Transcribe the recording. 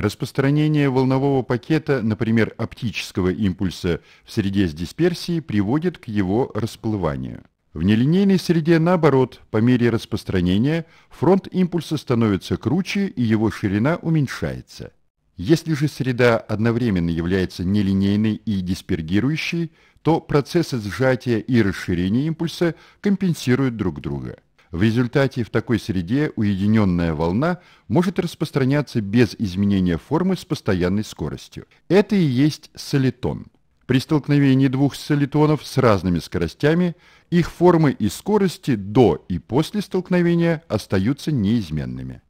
Распространение волнового пакета, например, оптического импульса в среде с дисперсией, приводит к его расплыванию. В нелинейной среде, наоборот, по мере распространения, фронт импульса становится круче и его ширина уменьшается. Если же среда одновременно является нелинейной и диспергирующей, то процессы сжатия и расширения импульса компенсируют друг друга. В результате в такой среде уединенная волна может распространяться без изменения формы с постоянной скоростью. Это и есть солитон. При столкновении двух солитонов с разными скоростями их формы и скорости до и после столкновения остаются неизменными.